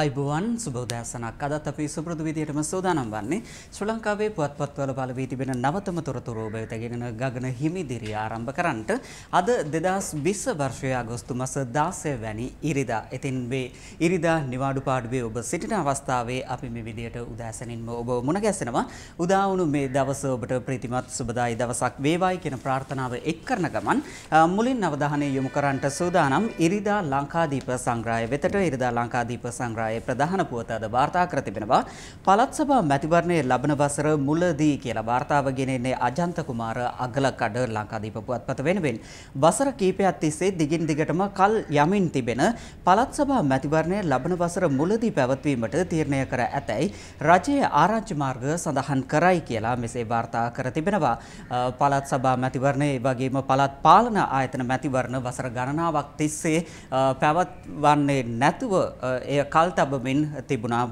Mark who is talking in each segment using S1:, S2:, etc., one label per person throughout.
S1: අයිබුවන් සුබෝදෑසනක් අදත් අපි සුපුරදු විදියටම සූදානම් වන්නේ ශ්‍රී ලංකාවේ පුවත්පත්වල බලවී තිබෙන නවතම තොරතුරු ඔබට ගෙනෙන ගගන හිමිදිරිය ආරම්භ කරන්නට අද 2020 වර්ෂයේ අගෝස්තු මාස 16 වැනි ඉරිදා. ඉතින් මේ ඉරිදා නිවාඩු පාඩුවේ ඔබ සිටින අවස්ථාවේ අපි මේ විදියට උදෑසනින්ම ඔබ මුණ ගැසෙනවා. උදා වුණු මේ දවස ඔබට ප්‍රීතිමත් සුබදායි දවසක් වේවායි කියන ප්‍රාර්ථනාව එක් කරන ගමන් මුලින් අවධානය යොමු කරන්නට සූදානම් ඉරිදා ලංකාදීප සංග්‍රහය වෙතට ඉරිදා ලංකාදීප සංග්‍රහය පරම්පරාවේ ප්‍රධාන පුවත අද වාර්තා කර තිබෙනවා. පළාත් සභා මැතිවරණයේ ලබන වසර මුලදී කියලා වාර්තාව ගෙනෙන්නේ අජන්ත කුමාර අගලකඩ ලංකාදීප පුවත්පත වෙනුවෙන්. වසර කීපයක් තිස්සේ දිගින් දිගටම කල් යමින් තිබෙන පළාත් සභා මැතිවරණය ලබන වසර මුලදී පැවැත්වීමට තීරණය කර ඇතැයි රජයේ ආරංචි මාර්ග සඳහන් කරයි කියලා මෙසේ වාර්තා කර තිබෙනවා. පළාත් සභා මැතිවරණය ඒ වගේම පළාත් පාලන ආයතන මැතිවරණ වසර ගණනාවක් තිස්සේ පැවැත්වන්නේ නැතුව එය කල් වල් තබමින් තිබුණා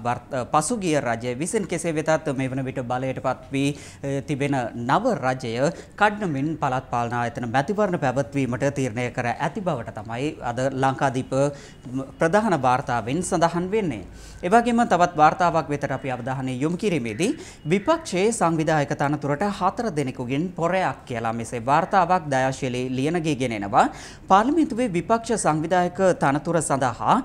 S1: පසුගිය රජය විසින් කෙසේ වෙතත් මේ වන විට බලයට පත් වී තිබෙන නව රජය කඩ්නමින් පළත් පාලනා ආයතන මැතිවරණ පැවැත්වීමට තීරණය කර ඇති බවට තමයි අද ලංකාදීප ප්‍රධාන වාර්තාවෙන් සඳහන් වෙන්නේ. එවැගේම තවත් වාර්තාවක් වෙතට අපි අවධානය යොමු කිරීමේදී විපක්ෂයේ සංවිධායක තනතුරට හතර දෙනෙකුගෙන් පොරයක් කියලා මෙසේ වාර්තාවක් දයාශීලී ලියනගේ ගෙනෙනවා. පාර්ලිමේන්තුවේ විපක්ෂ සංවිධායක තනතුර සඳහා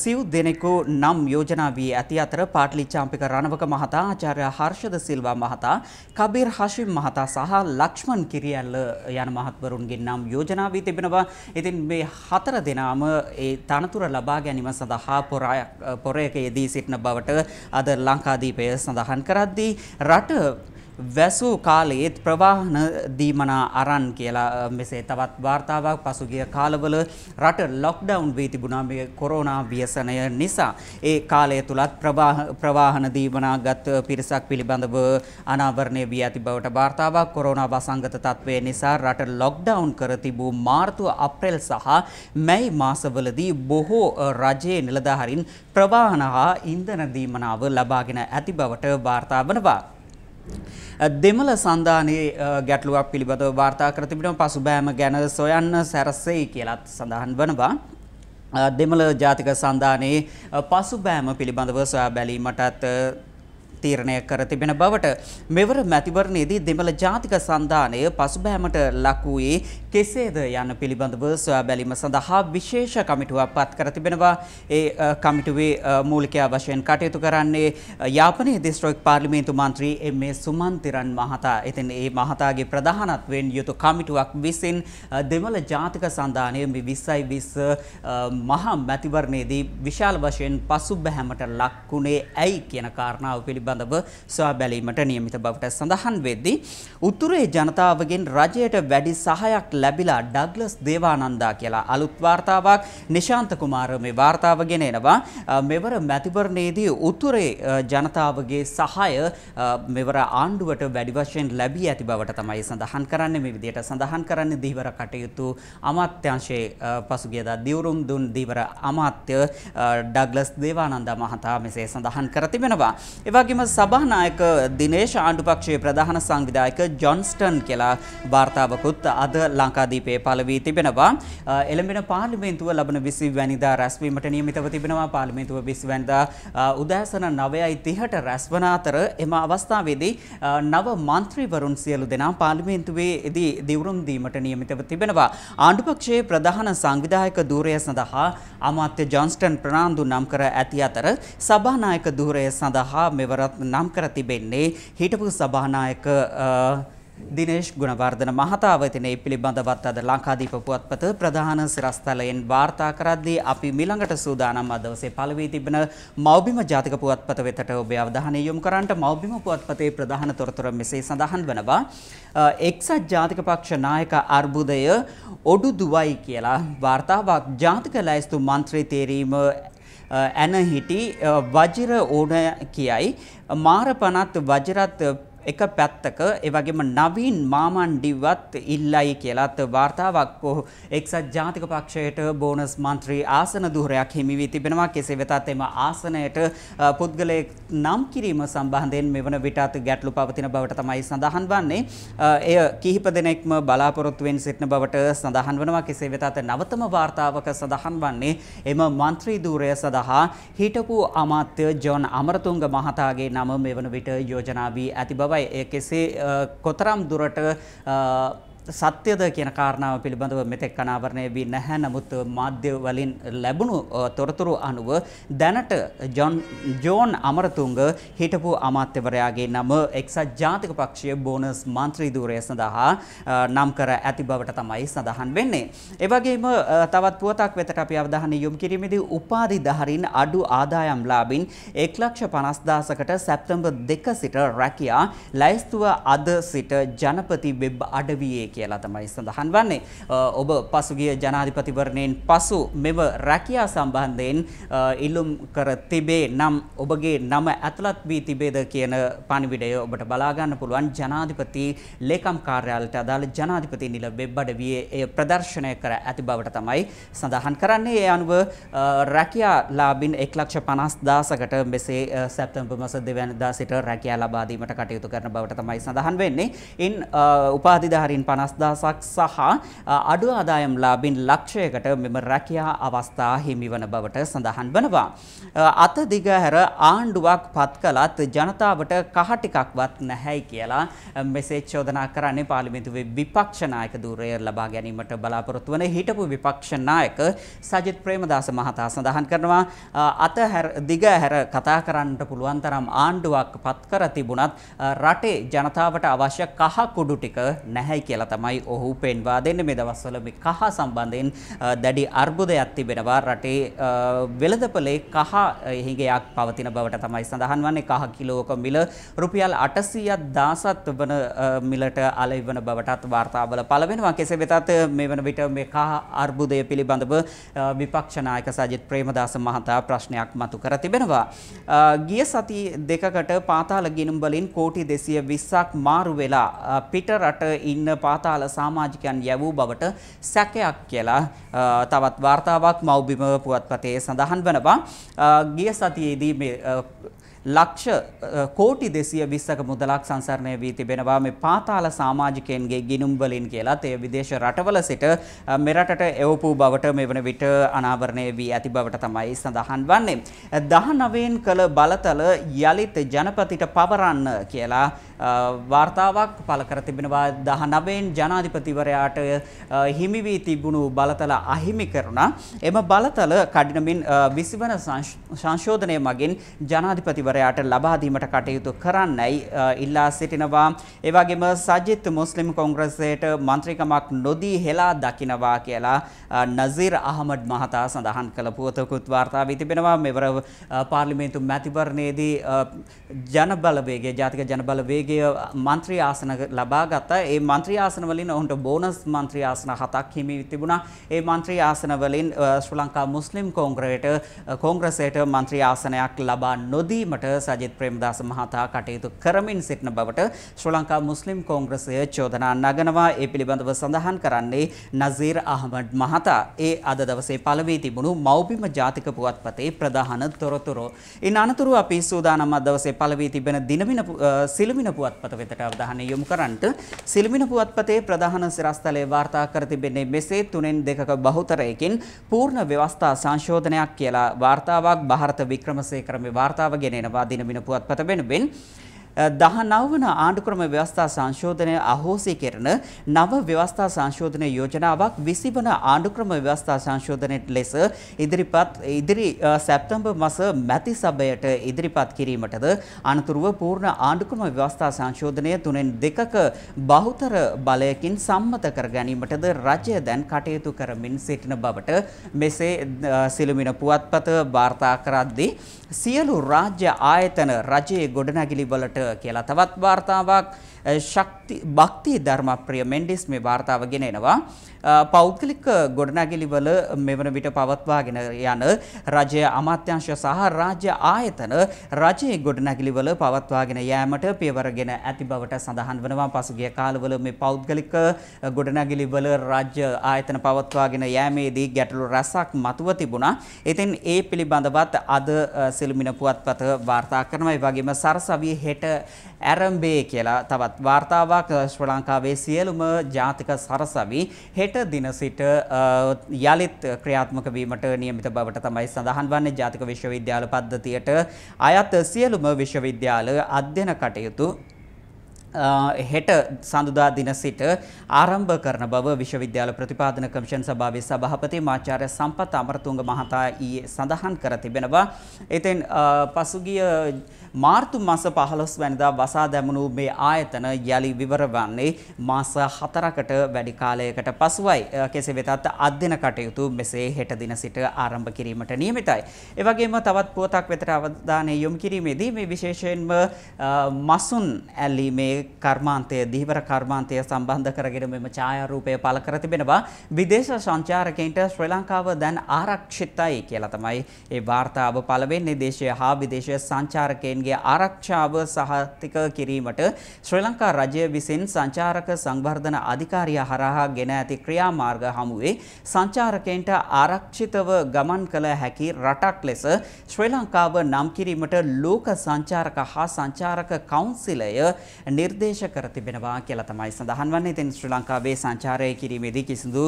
S1: සිව් දෙනෙකු නම් යෝජනා වී ඇති අතර පාටලිච්චාම්පික රණවක මහතා ආචාර්ය හර්ෂද සිල්වා මහතා කබීර් හෂිම් මහතා සහ ලක්ෂ්මන් කිරියල්ල යන මහත්වරුන්ගේ නම් යෝජනා වී තිබෙනවා. ඉතින් මේ හතර දෙනාම ඒ තනතුර ලබා ගැනීම සඳහා පොරයක යෙදී සිටින බවට අද ලංකාදීපය සඳහන් කරද්දී රට වැසූ කාලයේත් ප්‍රවාහන දීමනා අරන් කියලා මෙසේ තවත් වාර්තාවක් පසුගිය කාලවල රට ලොක්ඩවුන් වී තිබුණා මේ කොරෝනා ව්‍යසනය නිසා. ඒ කාලය තුලත් ප්‍රවාහන දීමනාගත් පිරිසක් පිළිබඳව අනාවරණය වී ඇති බවට වාර්තාවක් කොරෝනා වසංගත තත්ත්වය නිසා රට ලොක්ඩවුන් කර තිබූ මාර්තු අප්‍රේල් සහ මැයි මාසවලදී බොහෝ රජයේ නිලධාරීන් ප්‍රවාහන හා ඉන්ධන දීමනාව ලබාගෙන ඇති බවට වාර්තා වනවා. දෙමළ සන්ධානයේ ගැටලුවක් පිළිබඳව වාර්තා කර තිබෙනවා පසුබෑම ගැන සොයන්න සැරසෙයි කියලත් සඳහන් වනවා. දෙමළ ජාතික සන්ධානයේ පසුබෑම පිළිබඳව සොයා බැලීමටත් තීරණය කර තිබෙන බවට මෙවර මැතිවරණයේදී දෙමළ ජාතික සන්ධානය පසුබෑමට ලක් වූයේ කෙසේද යන පිළිබඳව සොයා බැලීම සඳහා විශේෂ කමිටුවක් පත් කර තිබෙනවා. ඒ කමිටුවේ මූලිකයා වශයෙන් කටයුතු කරන්නේ යාපනයේ දිස්ත්‍රික් පාර්ලිමේන්තු මන්ත්‍රී එම්.ඒ. සුමන්තිරන් මහතා. ඉතින් ඒ මහතාගේ ප්‍රධානත්වයෙන් යුතු කමිටුවක් විසින් දෙමළ ජාතික සන්ධානය මේ 20යි 20 මහා මැතිවරණයේදී විශාල වශයෙන් පසුබැහැමට ලක්ුණේ ඇයි කියන කාරණාව පිළිබඳව සොයා බැලීමට නියමිත බවට සඳහන් වෙද්දී උතුරේ ජනතාවගෙන් රජයට වැඩි සහයක් ලැබිලා ඩග්ලස් දේවානන්දා කියලා අලුත් වාර්තාවක් නිශාන්ත කුමාර මේ වාර්තාව ගෙන එනවා. මෙවර මැතිවරණයේදී උතුරේ ජනතාවගේ සහාය මෙවර ආණ්ඩුවට වැඩි වශයෙන් ලැබී ඇති බවට තමයි සඳහන් කරන්නේ. මේ විදිහට සඳහන් කරන්නේ දීවර කටයුතු අමාත්‍යාංශයේ පසුගියදා දිවුරුම් දුන් දීවර අමාත්‍ය ඩග්ලස් දේවානන්දා මහතා මෙසේ සඳහන් කර තිබෙනවා. ඒ වගේම සභානායක දිනේශ ආණ්ඩුපක්ෂයේ ප්‍රධාන සංවිධායක ජොන්ස්ටන් කියලා වාර්තාවකුත් අද ලං ලංකාදීපයේ පළ වී තිබෙනවා. එළඹෙන පාර්ලිමේන්තුව ලබන 20 වැනිදා රැස්වීමට නියමිතව තිබෙනවා. පාර්ලිමේන්තුව 20 වැනිදා උදෑසන 9:30ට රැස්වන අතර එම අවස්ථාවේදී නව මන්ත්‍රීවරුන් සියලු දෙනා පාර්ලිමේන්තුවේදී දිවුරුම් දීමට නියමිතව තිබෙනවා. ආණ්ඩුපක්ෂයේ ප්‍රධාන සංවිධායක ධූරය සඳහා අමාත්‍ය ජොන්ස්ටන් ප්‍රනාන්දු නම් කර ඇති අතර සභානායක ධූරය සඳහා මෙවරත් නම් කර තිබෙන්නේ හිටපු සභානායක දිනේශ් ගුණවර්ධන මහතා වෙතින ඒ පිළිබඳවත් අද ලංකාදීප පුවත්පත ප්‍රධාන සිරස්තලයෙන් වාර්තා කරද්දී අපි මිළඟට සූදානම් අදවසේ පළවී තිබෙන මෞබිම ජාතික පුවත්පත වෙතට ඔබේ අවධානය යොමු කරන්නට මෞබිම පුවත්පතේ ප්‍රධාන තොරතුර මෙසේ සඳහන් වනවා එක්සත් ජාතික පක්ෂ නායක අර්බුදය ඔඩු දුවයි කියලා වාර්තාවක් ජාතික ලැයිස්තු මන්ත්‍රී තේරීම ඇන හිටි වජිර ඕන කියයි මාර පනත් වජරත් එක පැත්තක ඒ වගේම නවීන් මාමණ්ඩිවත් ඉල්ලයි කියලාත් වාර්තාවක් පොහු එක්සත් ජාතික පක්ෂයට බෝනස් මන්ත්‍රී ආසන දුහරයක් හිමි වී තිබෙනවා කෙසේ වෙතත් එම ආසනයට පුද්ගලයෙක් නම් කිරීම සම්බන්ධයෙන් මෙවන විටත් ගැටලු පවතින බවට තමයි සඳහන් වන්නේ එය කිහිප දෙනෙක්ම බලාපොරොත්තුවෙන් සිටින බවට සඳහන් වනවා කෙසේ වෙතත් නවතම වාර්තාවක සඳහන් වන්නේ එම මන්ත්‍රී ධූරය සඳහා හිටපු අමාත්‍ය ජොන් අමරතුංග මහතාගේ නම මෙවන විට යෝජනා වී ඇති බවයි ඒවා කෙසේ කොතරම් දුරට සත්‍යද කියන කාරණාව පිළිබඳව මෙතෙක් කනාවරණය වී නැහැ නමුත් මාධ්‍ය වලින් ලැබුණු තොරතුරු අනුව දැනට ජොන් ජෝන් අමරතුංග හිටපු අමාත්‍යවරයාගේ නම එක්සත් ජාතික පක්ෂයේ බෝනස් මන්ත්‍රී ධූරය සඳහා නම් කර ඇති බවට තමයි සඳහන් වෙන්නේ. ඒ වගේම තවත් පුවතක් වෙතට අපි අවධානය යොමු කිරීමේදී උපාධි දහරින් අඩු ආදායම් ලාභින් 1,50,000කට සැප්තැම්බර් 2 සිට රැකියා ලැයිස්තුව අද සිට ජනපති වෙබ් අඩවියේ කියලා තමයි සඳහන් වන්නේ. ඔබ පසුගිය ජනාධිපතිවරණයෙන් පසු මෙව රැකියා සම්බන්ධයෙන් ඉල්ලුම් කර තිබේ නම් ඔබගේ නම ඇතුළත් වී තිබේද කියන පණිවිඩය ඔබට බලා ගන්න පුළුවන් ජනාධිපති ලේකම් කාර්යාලයට අදාළ ජනාධිපති නිල වෙබ් අඩවියේ එය ප්‍රදර්ශනය කර ඇති බවට තමයි සඳහන් කරන්නේ. ඒ අනුව රැකියා ලාබින් 1,50,000කට මෙසේ සැප්තැම්බර් මාස 2 වෙනිදා සිට රැකියා ලබා දීමට කටයුතු කරන බවට තමයි සඳහන් වෙන්නේ. ඉන් උපාධිධාරීන් 50 55000ක් සහ අඩු ආදායම් ලාභින් ලක්ෂයකට මෙම රැකියා අවස්ථා හිමිවන බවට සඳහන් වනවා. අත දිග හැර ආණ්ඩුවක් පත් කළත් ජනතාවට කහ ටිකක්වත් නැහැයි කියලා මෙසේ චෝදනා කරන්නේ පාර්ලිමේන්තුවේ විපක්ෂ නායක ධූරය ලබා ගැනීමට බලාපොරොත්තු වන හිටපු විපක්ෂ නායක සජිත් ප්‍රේමදාස මහතා සඳහන් කරනවා අත දිග හැර කතා කරන්නට පුළුවන් තරම් ආණ්ඩුවක් පත් කර තිබුණත් රටේ ජනතාවට අවශ්‍ය කහ කුඩු ටික නැහැයි කියලා තමයි ඔහු පෙන්වා දෙන්නේ මේ දවස්වල මේ කහ සම්බන්ධයෙන් දැඩි අර්බුදයක් තිබෙනවා රටේ වෙළඳපොලේ කහ හිඟයක් පවතින බවට තමයි සඳහන් වන්නේ කහ කිලෝක මිල රුපියල් 817ක් වන මිලට අලෙවි වන බවටත් වාර්තාවල පළ වෙනවා කෙසේ වෙතත් මේ වන විට මේ කහ අර්බුදය පිළිබඳව විපක්ෂ නායක සජිත් ප්‍රේමදාස මහතා ප්‍රශ්නයක් මතු කර තිබෙනවා ගිය සති දෙකකට පාතාල ගිනුම් වලින් කෝටි 220ක් මාරු වෙලා පිට රට ඉන්න පාතාල පාතාල සමාජිකයන් යැවූ බවට සැකයක් කියලා තවත් වාර්තාවක් මව්බිම පුවත්පතේ සඳහන් වනවා. ගිය සතියේදී මේ ලක්ෂ කෝටි දෙසිය විස්සක මුදලක් සංසරණය වී තිබෙනවා මේ පාතාල සාමාජිකයන්ගේ ගිනුම් වලින් කියලා තය විදේශ රටවල සිට මෙරටට එවපු බවට මේ වන විට අනාවරණය වී ඇති බවට තමයි සඳහන් වන්නේ. දහනවයෙන් කළ බලතල යළිත් ජනපතිට පවරන්න කියලා වාර්තාවක් පළ කර තිබෙනවා දහනවයෙන් ජනාධිපතිවරයාට හිමිවී තිබුණු බලතල අහිමි කරුණා. එම බලතල කඩිනමින් විසිවන සංශෝධනය මගින් ජනාධිපතිව මැතිවරයාට ලබා දීමට කටයුතු කරන්නයි ඉල්ලා සිටිනවා. ඒ වගේම සජිත් මුස්ලිම් කොංග්‍රසයට മന്ത്രിකමක් නොදී හෙලා දකිනවා කියලා නසීර් අහමඩ් මහතා සඳහන් කළ පුවතකුත් වාර්තා වී තිබෙනවා. මෙවර පාර්ලිමේන්තු මැතිවරණයේදී ජනබලවේගය ජාතික ජනබලවේගය മന്ത്രി ආසන ලබා ගත්තා. ඒ മന്ത്രി ආසන වලින් ඔවුන්ට බෝනස් മന്ത്രി ආසන හතක් හිමි තිබුණා. ඒ മന്ത്രി ආසන වලින් ශ්‍රී ලංකා මුස්ලිම් කොංග්‍රේට කොංග්‍රසයට മന്ത്രി ආසනයක් ලබා නොදීමට ගැනීමට සජිත් ප්‍රේමදාස මහතා කටයුතු කරමින් සිටින බවට ශ්‍රී ලංකා මුස්ලිම් කොංග්‍රසය චෝදනා නගනවා. ඒ පිළිබඳව සඳහන් කරන්නේ නසීර් අහමඩ් මහතා. ඒ අද දවසේ පළවී තිබුණු මෞබිම ජාතික පුවත්පතේ ප්‍රධාන තොරතුරු. ඉන් අනතුරුව අපි සූදානම් අද දවසේ පළවී තිබෙන දිනමින සිළුමින පුවත්පත වෙතට අවධානය යොමු කරන්නට සිළුමින පුවත්පතේ ප්‍රධාන සිරස්තලයේ වාර්තා කර තිබෙන්නේ මෙසේ තුනෙන් දෙකක බහුතරයකින් පූර්ණ ව්‍යවස්ථා සංශෝධනයක් කියලා වාර්තාවක් භාරත වික්‍රමසේකර මේ වාර්තාව ගෙනෙනවා. වෙනවා දිනබින පුවත්පත වෙනුවෙන් 19 වන ආණ්ඩුක්‍රම ව්‍යවස්ථා සංශෝධනය අහෝසි කරන නව ව්‍යවස්ථා සංශෝධන යෝජනාවක් 20 වන ආණ්ඩුක්‍රම ව්‍යවස්ථා සංශෝධනයට ලෙස ඉදිරිපත් ඉදිරි සැප්තැම්බර් මාස මැති සභයට ඉදිරිපත් කිරීමටද අනතුරුව පූර්ණ ආණ්ඩුක්‍රම ව්‍යවස්ථා සංශෝධනය තුනෙන් දෙකක බහුතර බලයකින් සම්මත කර ගැනීමටද රජය දැන් කටයුතු කරමින් සිටින බවට මෙසේ සිළුමින පුවත්පත වාර්තා කරද්දී සියලු රාජ්‍ය ආයතන රජයේ ගොඩනැගිලි වලට කියලා තවත් වාර්තාවක් ශක්ති භක්තිය ධර්මප්‍රිය මෙන්ඩිස් මේ වාර්තාව ගෙනෙනවා. පෞද්ගලික ගොඩනැගිලිවල මෙවන විට පවත්වාගෙන යන රජය අමාත්‍යංශ සහ රාජ්‍ය ආයතන රජයේ ගොඩනැගිලිවල පවත්වාගෙන යෑමට පියවරගෙන ඇති බවට සඳහන් වනවා. පසුගිය කාලවල මේ පෞද්ගලික ගොඩනැගිලිවල රාජ්‍ය ආයතන පවත්වාගෙන යෑමේදී ගැටලු රැසක් මතුව තිබුණා. ඉතින් ඒ පිළිබඳවත් අද සිළුමිණ පුවත්පත වාර්තා කරනවා. ඒ වගේම සරසවිය හෙට ඇරම්බේ කියලා තවත් වාර්තාවක් ශ්‍ර ලංකාවේ සියලුම ජාතික සරසවි හෙට දින සිට යළිත් ක්‍රියාත්මක වීමට නියමිත බවට තමයි සඳහන් වන්නේ ජාතික විශ්වවිද්‍යාල පද්ධතියට අයත් සියලුම විශ්වවිද්‍යාල අධ්‍යන කටයුතු හෙට සඳුදා දින සිට ආරම්භ කරන බව විශ්වවිද්‍යාල ප්‍රතිපාදන කමිෂන් සභාවේ සභාපති මාචාර්ය සම්පත් අමරතුංග මහතා ඊයේ සඳහන් කර තිබෙනවා. එතෙන් පසුගිය මාර්තු මාස 15 වැනිදා වසා දැමුණු මේ ආයතන යලි විවර වන්නේ මාස 4කට වැඩි කාලයකට පසුවයි. කෙසේ වෙතත් අධ්‍යන කටයුතු මෙසේ හෙට දින සිට ආරම්භ කිරීමට නියමිතයි. ඒ වගේම තවත් පුවතක් වෙතට අවධානය යොමු කිරීමේදී මේ විශේෂයෙන්ම මසුන් ඇලීමේ කර්මාන්තය දීවර කර්මාන්තය සම්බන්ධ කරගෙන මෙම ඡායාරූපය පළ කර තිබෙනවා. විදේශ සංචාරකයන්ට ශ්‍රී ලංකාව දැන් ආරක්ෂිතයි කියලා තමයි ඒ වාර්තාව පළ වෙන්නේ. දේශීය හා විදේශීය සංචාරකයන්ගේ ආරක්ෂාව සහතික කිරීමට ශ්‍රී ලංකා රජය විසින් සංචාරක සංවර්ධන අධිකාරියා හරහා ගෙන ඇති ක්‍රියාමාර්ග හමුවේ සංචාරකයන්ට ආරක්ෂිතව ගමන් කළ හැකි රටක් ලෙස ශ්‍රී ලංකාව නම් කිරීමට ලෝක සංචාරක හා සංචාරක කවුන්සිලය නිර්දේශ කර තිබෙනවා කියලා තමයි සඳහන් වන්නේ. ඉතින් ශ්‍රී ලංකාවේ සංචාරය කිරීමේදී කිසිදු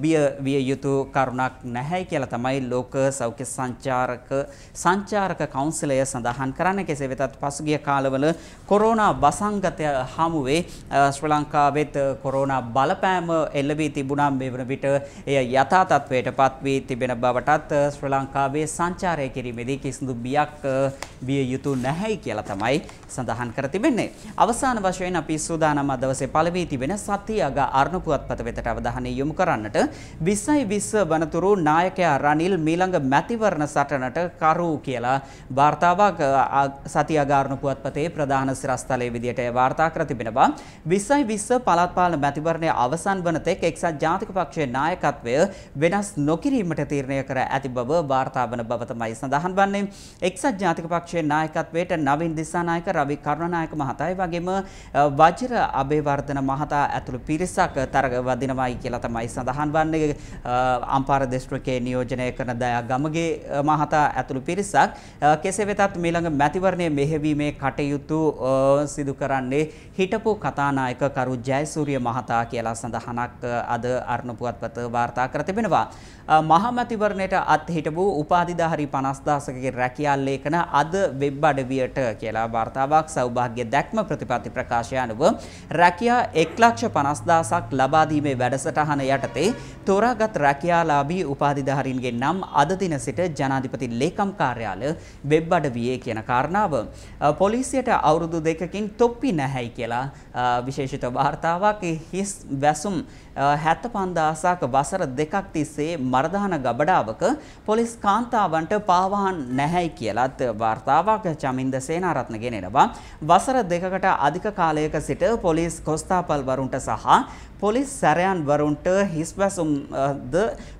S1: බිය විය යුතු කරුණක් නැහැ කියලා තමයි ලෝක සෞඛ්‍ය සංචාරක සංචාරක කවුන්සිලය සඳහන් කරන්නේ. කෙසේ වෙතත් පසුගිය කාලවල කොරෝනා වසංගතය හමුවේ ශ්‍රී ලංකාවෙත් කොරෝනා බලපෑම එල්ල වී තිබුණා මේ වන විට එය යථා තත්වයට පත් වී තිබෙන බවටත් ශ්‍රී ලංකාවේ සංචාරය කිරීමේදී කිසිදු බියක් විය යුතු නැහැයි කියලා තමයි සඳහන් කර තිබෙන්නේ. අවසාන ප්‍රධාන වශයෙන් අපි සූදානම් අදවසේ පළවී තිබෙන සතියග අරුණ පුවත්පත වෙතට අවධානය යොමු කරන්නට 20යි 20 වනතුරු නායකයා රනිල් මීළඟ මැතිවරණ සටනට කරු කියලා වාර්තාවක් සතියග අරුණ පුවත්පතේ ප්‍රධාන සිරස්තලයේ විදියට වාර්තා කර තිබෙනවා 20යි 20 පළාත් පාලන මැතිවරණය අවසන් වන තෙක් එක්සත් ජාතික පක්ෂයේ නායකත්වය වෙනස් නොකිරීමට තීරණය කර ඇති බව වාර්තා වන බව තමයි සඳහන් වන්නේ එක්සත් ජාතික පක්ෂයේ නායකත්වයට නවින් දිසානායක රවි කරුණානායක මහතායි වගේම වජිර අබේවර්ධන මහතා ඇතුළු පිරිසක් තරගවදිනවයි කියලා තමයි සඳහන් වන්නේ අම්පාර දිස්ත්‍රික්කයේ නියෝජනය කරන දයා ගමගේ මහතා ඇතුළු පිරිසක් කෙසේ වෙතත් මීළඟ මැතිවරණය මෙහෙවීමේ කටයුතු සිදු කරන්නේ හිටපු කතානායක කරු ජයසූරිය මහතා කියලා සඳහනක් අද අරුණ පුවත්පත වාර්තා කර තිබෙනවා මහා මැතිවරණයට අත් හිටපු උපාධිධාරී 50000කගේ රැකියා ලේඛන අද වෙබ් අඩවියට කියලා වාර්තාවක් සෞභාග්‍ය දැක්ම ප්‍රතිපත්ති ඇති ප්‍රකාශය අනුව රැකියා 150000ක් ලබා දීමේ වැඩසටහන යටතේ තෝරාගත් රැකියාලාභී උපාධිධාරීන්ගේ නම් අද දින සිට ජනාධිපති ලේකම් කාර්යාලය වෙබ් අඩවියේ කියන කාරණාව පොලිසියට අවුරුදු දෙකකින් තොප්පි නැහැයි කියලා විශේෂිත වාර්තාවක් හිස් වැසුම් හැත්ත පන්දාසාක වසර දෙකක් තිස්සේ මරදහන ගබඩාවක පොලිස් කාන්තාවන්ට පාවාහන් නැහැයි කියලත් වාර්තාවක් චමින්ද සේනාරත්න ගෙනෙනවා. වසර දෙකකට අධික තාර්කික කාලයක සිට පොලිස් කොස්තාපල්වරුන්ට සහ පොලිස් සැරයන්වරුන්ට හිස්වැසුම්ද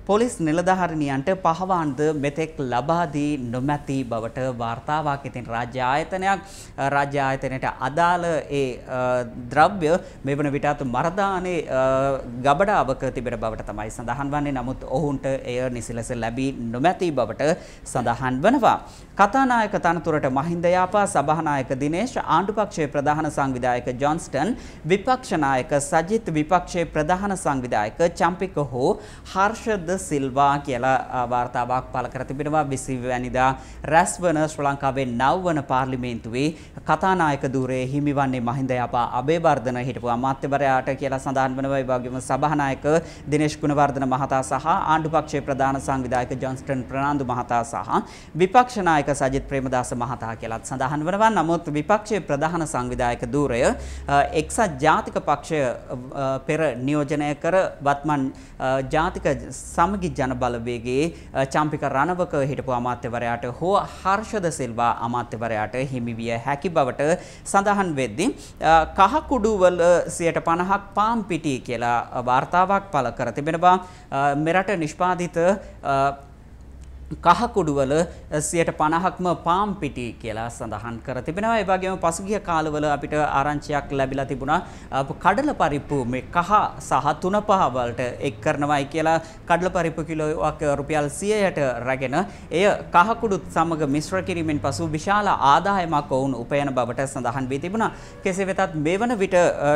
S1: පොලිස් නිලධහරණියන්ට පහවාන්ද මෙතෙක් ලබාදී නොමැති බවට වාර්තාවක් ඉතින් රාජ්‍ය ආයතනයක් රාජ්‍ය ආයතනයට අදාළ ඒ ද්‍රව්‍ය මෙවන විටත් මරදානේ ගබඩාවක තිබෙන බවට තමයි සඳහන් වන්නේ නමුත් ඔවුන්ට එය නිසිලස ලැබී නොමැති බවට සඳහන් වනවා. කතානායක තනතුරට මහින්ද යාපා සභානායක දිනේශ් ආණ්ඩුපක්ෂයේ ප්‍රධාන සංවිධායක ජොන්ස්ටන් විපක්ෂනායක සජිත් විපක්ෂ පක්ෂයේ ප්‍රධාන සංවිධායක චම්පික හෝ හර්ෂද සිල්වා කියලා වාර්තාවක් පළ කර තිබෙනවා 20 වැනිදා රැස්වන ශ්‍රී ලංකාවේ නවවන පාර්ලිමේන්තුවේ කතානායක ධූරයේ හිමිවන්නේ මහින්ද යපා අබේවර්ධන හිටපු අමාත්‍යවරයාට කියලා සඳහන් වෙනවා ඒ වගේම සභානායක දිනේෂ් ගුණවර්ධන මහතා සහ ආණ්ඩු පක්ෂයේ ප්‍රධාන සංවිධායක ජොන්ස්ටන් ප්‍රනාන්දු මහතා සහ විපක්ෂ නායක සජිත් ප්‍රේමදාස මහතා කියලාත් සඳහන් වෙනවා නමුත් විපක්ෂයේ ප්‍රධාන සංවිධායක ධූරය එක්සත් ජාතික පක්ෂය පෙර නියෝජනය කර වත්මන් ජාතික සමගි ජන බලවේගයේ චම්පික රණවක හිටපු අමාත්‍යවරයාට හෝ හර්ෂද සිල්වා අමාත්‍යවරයාට හිමිවිය හැකි බවට සඳහන් වෙද්දී කහකුඩුවල 50ක් පාම් පිටි කියලා වාර්තාවක් පළ කර තිබෙනවා මෙරට නිෂ්පාදිත කහකුඩුවල 50%ක්ම පාම් පිටි කියලා සඳහන් කර තිබෙනවා. ඒ වගේම පසුගිය කාලවල අපිට ආරංචියක් ලැබිලා තිබුණා කඩල පරිප්පු මේ කහ සහ තුනපහ වලට එක් කරනවායි කියලා කඩල පරිප්පු කිලෝවක් රුපියල් 100ට රැගෙන එය කහකුඩුත් සමග මිශ්‍ර කිරීමෙන් පසු විශාල ආදායමක් ඔවුන් උපයන බවට සඳහන් වී තිබුණා. කෙසේ වෙතත් මේ වන විට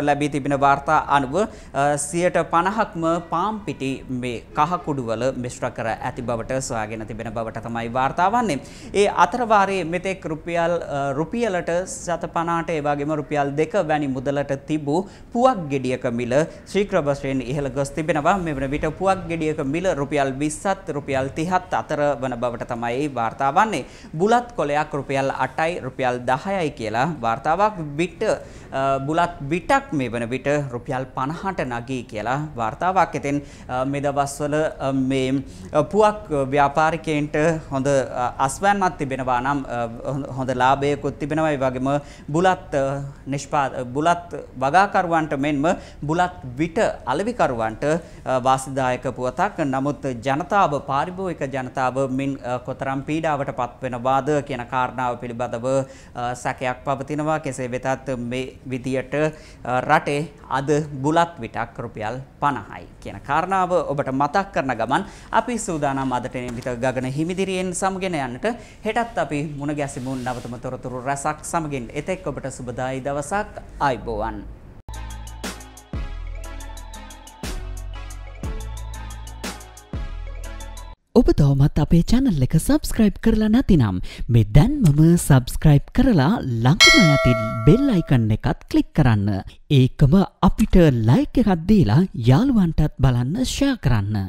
S1: ලැබී තිබෙන වාර්තා අනුව 50%ක්ම පාම් පිටි මේ කහකුඩුවල මිශ්‍ර කර ඇති බවට සොයාගෙන තිබෙනවා. වෙන බවට තමයි වාර්තා වන්නේ. ඒ අතරවාරයේ මෙතෙක් රුපියල් රුපියලට 750ට ඒ වගේම රුපියල් 2 වැනි මුදලට තිබූ පුවක් ගෙඩියක මිල ශීක්‍රවශයෙන් ඉහළ ගොස් තිබෙනවා. මෙවන විට පුවක් ගෙඩියක මිල රුපියල් 20ත් රුපියල් 30ත් අතර වන බවට තමයි වාර්තා වන්නේ. බුලත් කොලයක් රුපියල් 8යි රුපියල් 10යි කියලා වාර්තාවක් විට බුලත් බිටක් මේ වන විට රුපියල් 50ට නගී කියලා වාර්තාවක්. ඉතින් මේ දවස්වල මේ පුවක් ව්‍යාපාරිකයන්ට හොඳ අස්වැන්නක් තිබෙනවා නම් හොඳ ලාභයකුත් තිබෙනවා. ඒ වගේම බුලත් නිෂ්පාද බුලත් වගාකරුවන්ට මෙන්ම බුලත් විට අලෙවිකරුවන්ට වාසිදායක පුවතක්. නමුත් ජනතාව පාරිභෝගික ජනතාව මින් කොතරම් පීඩාවට පත්වෙනවාද කියන කාරණාව පිළිබඳව සැකයක් පවතිනවා. කෙසේ වෙතත් මේ විදියට රටේ අද බුලත් විටක් රුපියල් 50යි කියන කාරණාව ඔබට මතක් කරන ගමන් අපි සූදානම් අදට නිමිත ගගන හිමිදිරියෙන් සමගෙන යන්නට හෙටත් අපි මුණ ගැසිමුන් නවතම තොරතුරු රැසක් සමගින් එතෙක් ඔබට සුබදායි දවසක් ආයිබෝවන් ඔබ තවමත් අපේ චැනල් එක සබස්ක්‍රයිබ් කරලා නැතිනම් මේ දැන්මම සබස්ක්‍රයිබ් කරලා ලඟම ඇති බෙල් අයිකන්න එකත් කලික් කරන්න. ඒකම අපිට ලයික එකත් දීලා යාළුවන්ටත් බලන්න ෂා කරන්න.